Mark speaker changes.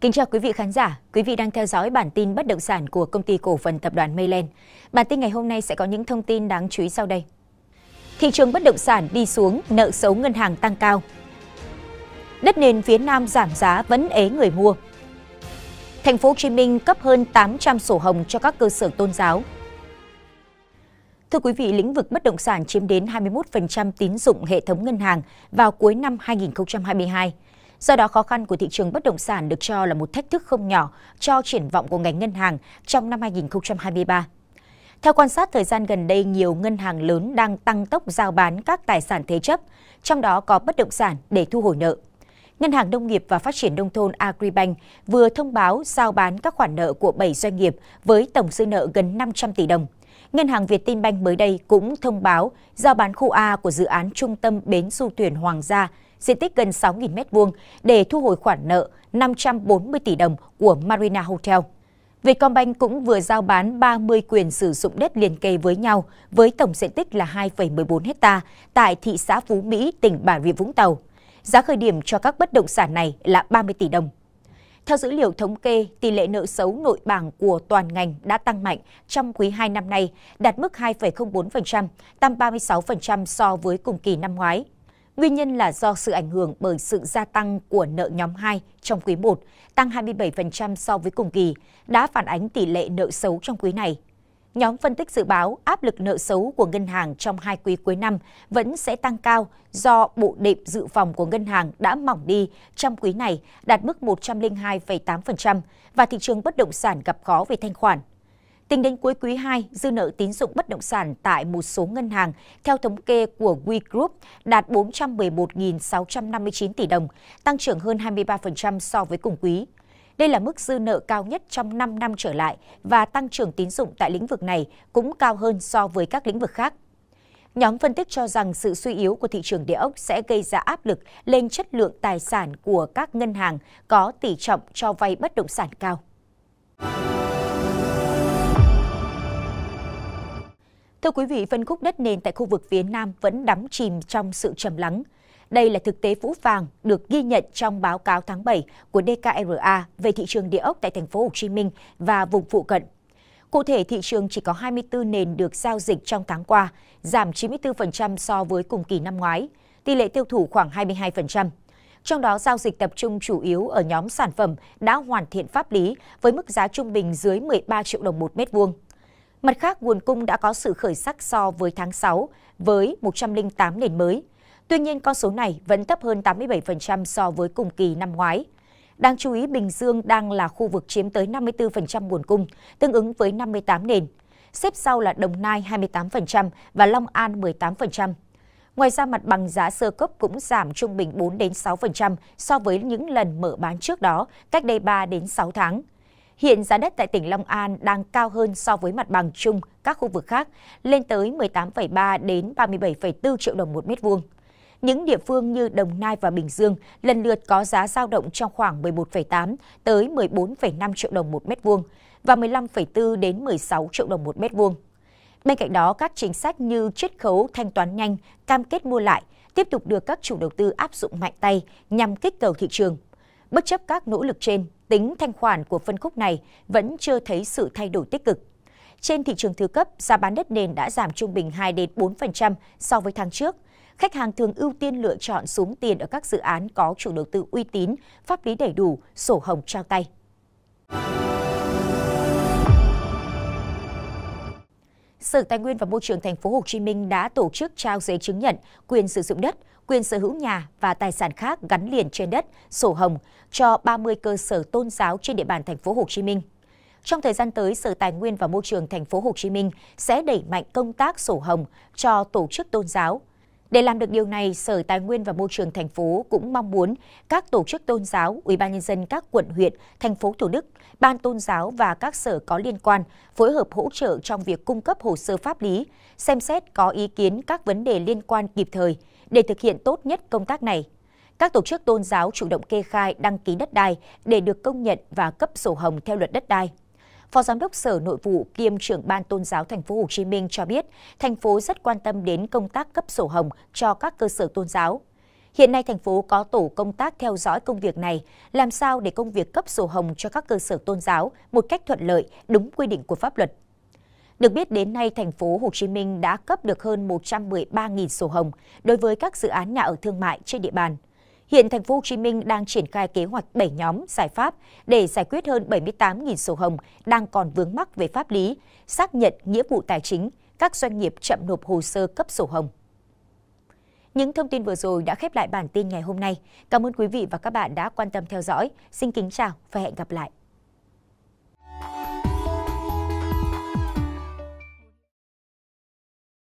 Speaker 1: Kính chào quý vị khán giả, quý vị đang theo dõi bản tin bất động sản của công ty cổ phần tập đoàn Mayland. Bản tin ngày hôm nay sẽ có những thông tin đáng chú ý sau đây. Thị trường bất động sản đi xuống, nợ xấu ngân hàng tăng cao. Đất nền phía Nam giảm giá vẫn ế người mua. Thành phố Hồ Chí Minh cấp hơn 800 sổ hồng cho các cơ sở tôn giáo. Thưa quý vị, lĩnh vực bất động sản chiếm đến 21% tín dụng hệ thống ngân hàng vào cuối năm 2022. Do đó khó khăn của thị trường bất động sản được cho là một thách thức không nhỏ cho triển vọng của ngành ngân hàng trong năm 2023. Theo quan sát thời gian gần đây, nhiều ngân hàng lớn đang tăng tốc giao bán các tài sản thế chấp, trong đó có bất động sản để thu hồi nợ. Ngân hàng Nông nghiệp và Phát triển Nông thôn Agribank vừa thông báo giao bán các khoản nợ của 7 doanh nghiệp với tổng dư nợ gần 500 tỷ đồng. Ngân hàng Việt Tin Banh mới đây cũng thông báo giao bán khu A của dự án trung tâm Bến Du Thuyền Hoàng Gia diện tích gần 6.000 m2 để thu hồi khoản nợ 540 tỷ đồng của Marina Hotel. Vietcombank cũng vừa giao bán 30 quyền sử dụng đất liền kề với nhau với tổng diện tích là 2,14 hecta tại thị xã Phú Mỹ, tỉnh Bà Rịa Vũng Tàu. Giá khởi điểm cho các bất động sản này là 30 tỷ đồng. Theo dữ liệu thống kê, tỷ lệ nợ xấu nội bảng của toàn ngành đã tăng mạnh trong quý 2 năm nay, đạt mức 2,04%, tăng 36% so với cùng kỳ năm ngoái. Nguyên nhân là do sự ảnh hưởng bởi sự gia tăng của nợ nhóm 2 trong quý 1, tăng 27% so với cùng kỳ, đã phản ánh tỷ lệ nợ xấu trong quý này. Nhóm phân tích dự báo áp lực nợ xấu của ngân hàng trong hai quý cuối năm vẫn sẽ tăng cao do bộ đệm dự phòng của ngân hàng đã mỏng đi trong quý này đạt mức 102,8% và thị trường bất động sản gặp khó về thanh khoản. Tính đến cuối quý 2, dư nợ tín dụng bất động sản tại một số ngân hàng, theo thống kê của WeGroup đạt 411.659 tỷ đồng, tăng trưởng hơn 23% so với cùng quý. Đây là mức dư nợ cao nhất trong 5 năm trở lại và tăng trưởng tín dụng tại lĩnh vực này cũng cao hơn so với các lĩnh vực khác. Nhóm phân tích cho rằng sự suy yếu của thị trường địa ốc sẽ gây ra áp lực lên chất lượng tài sản của các ngân hàng có tỷ trọng cho vay bất động sản cao. Thưa quý vị, phân khúc đất nền tại khu vực phía Nam vẫn đắm chìm trong sự trầm lắng. Đây là thực tế phũ vàng được ghi nhận trong báo cáo tháng 7 của DKRA về thị trường địa ốc tại thành phố Hồ Chí Minh và vùng phụ cận. Cụ thể, thị trường chỉ có 24 nền được giao dịch trong tháng qua, giảm 94% so với cùng kỳ năm ngoái, tỷ lệ tiêu thụ khoảng 22%. Trong đó, giao dịch tập trung chủ yếu ở nhóm sản phẩm đã hoàn thiện pháp lý với mức giá trung bình dưới 13 triệu đồng một mét vuông. Mặt khác, nguồn cung đã có sự khởi sắc so với tháng 6 với 108 nền mới. Tuy nhiên, con số này vẫn thấp hơn 87% so với cùng kỳ năm ngoái. Đáng chú ý, Bình Dương đang là khu vực chiếm tới 54% nguồn cung, tương ứng với 58 nền. Xếp sau là Đồng Nai 28% và Long An 18%. Ngoài ra, mặt bằng giá sơ cấp cũng giảm trung bình 4 đến 6% so với những lần mở bán trước đó, cách đây 3 đến 6 tháng. Hiện giá đất tại tỉnh Long An đang cao hơn so với mặt bằng chung các khu vực khác, lên tới 18,3 đến 37,4 triệu đồng một mét vuông. Những địa phương như Đồng Nai và Bình Dương lần lượt có giá giao động trong khoảng 11,8 tới 14,5 triệu đồng một mét vuông và 15,4 đến 16 triệu đồng một mét vuông. Bên cạnh đó, các chính sách như chiết khấu thanh toán nhanh, cam kết mua lại tiếp tục được các chủ đầu tư áp dụng mạnh tay nhằm kích cầu thị trường. Bất chấp các nỗ lực trên, tính thanh khoản của phân khúc này vẫn chưa thấy sự thay đổi tích cực. Trên thị trường thứ cấp, giá bán đất nền đã giảm trung bình 2 đến 4% so với tháng trước. Khách hàng thường ưu tiên lựa chọn xuống tiền ở các dự án có chủ đầu tư uy tín, pháp lý đầy đủ, sổ hồng trao tay. Sở Tài nguyên và Môi trường Thành phố Hồ Chí Minh đã tổ chức trao giấy chứng nhận quyền sử dụng đất quyền sở hữu nhà và tài sản khác gắn liền trên đất, sổ hồng cho 30 cơ sở tôn giáo trên địa bàn thành phố Hồ Chí Minh. Trong thời gian tới, Sở Tài nguyên và Môi trường thành phố Hồ Chí Minh sẽ đẩy mạnh công tác sổ hồng cho tổ chức tôn giáo, để làm được điều này, Sở Tài nguyên và Môi trường thành phố cũng mong muốn các tổ chức tôn giáo, ủy ban nhân dân các quận huyện, thành phố Thủ Đức, ban tôn giáo và các sở có liên quan phối hợp hỗ trợ trong việc cung cấp hồ sơ pháp lý, xem xét có ý kiến các vấn đề liên quan kịp thời để thực hiện tốt nhất công tác này. Các tổ chức tôn giáo chủ động kê khai đăng ký đất đai để được công nhận và cấp sổ hồng theo luật đất đai Phó Giám đốc Sở Nội vụ kiêm trưởng ban tôn giáo thành phố Hồ Chí Minh cho biết, thành phố rất quan tâm đến công tác cấp sổ hồng cho các cơ sở tôn giáo. Hiện nay thành phố có tổ công tác theo dõi công việc này, làm sao để công việc cấp sổ hồng cho các cơ sở tôn giáo một cách thuận lợi, đúng quy định của pháp luật. Được biết đến nay thành phố Hồ Chí Minh đã cấp được hơn 113.000 sổ hồng đối với các dự án nhà ở thương mại trên địa bàn. Hiện thành phố Hồ Chí Minh đang triển khai kế hoạch 7 nhóm giải pháp để giải quyết hơn 78.000 sổ hồng đang còn vướng mắc về pháp lý, xác nhận nghĩa vụ tài chính, các doanh nghiệp chậm nộp hồ sơ cấp sổ hồng. Những thông tin vừa rồi đã khép lại bản tin ngày hôm nay. Cảm ơn quý vị và các bạn đã quan tâm theo dõi. Xin kính chào và hẹn gặp lại.